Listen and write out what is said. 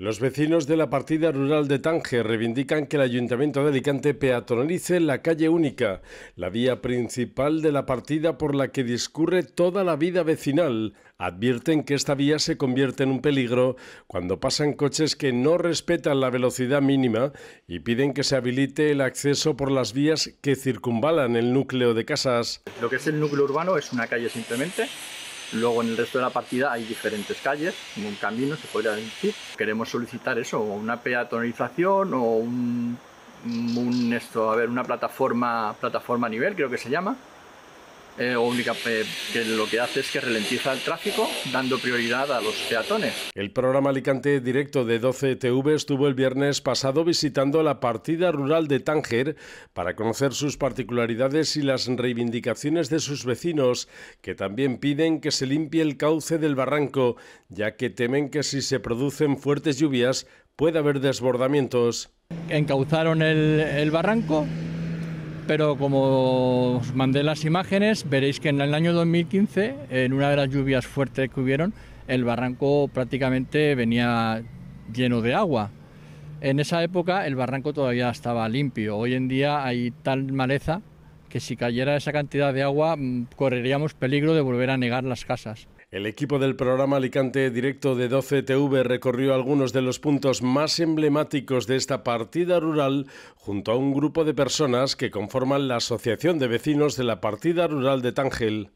Los vecinos de la partida rural de Tange reivindican que el Ayuntamiento de Alicante peatonalice la calle única, la vía principal de la partida por la que discurre toda la vida vecinal. Advierten que esta vía se convierte en un peligro cuando pasan coches que no respetan la velocidad mínima y piden que se habilite el acceso por las vías que circunvalan el núcleo de casas. Lo que es el núcleo urbano es una calle simplemente Luego en el resto de la partida hay diferentes calles, un camino se podría decir. Queremos solicitar eso, una peatonalización o un, esto, a ver, una plataforma, plataforma a nivel, creo que se llama, eh, única, eh, que lo que hace es que ralentiza el tráfico, dando prioridad a los peatones. El programa Alicante Directo de 12 TV estuvo el viernes pasado visitando la partida rural de Tánger para conocer sus particularidades y las reivindicaciones de sus vecinos, que también piden que se limpie el cauce del barranco, ya que temen que si se producen fuertes lluvias pueda haber desbordamientos. Encauzaron el barranco pero como os mandé las imágenes, veréis que en el año 2015, en una de las lluvias fuertes que hubieron, el barranco prácticamente venía lleno de agua. En esa época el barranco todavía estaba limpio. Hoy en día hay tal maleza que si cayera esa cantidad de agua mm, correríamos peligro de volver a negar las casas. El equipo del programa Alicante Directo de 12TV recorrió algunos de los puntos más emblemáticos de esta partida rural junto a un grupo de personas que conforman la Asociación de Vecinos de la Partida Rural de Tángel.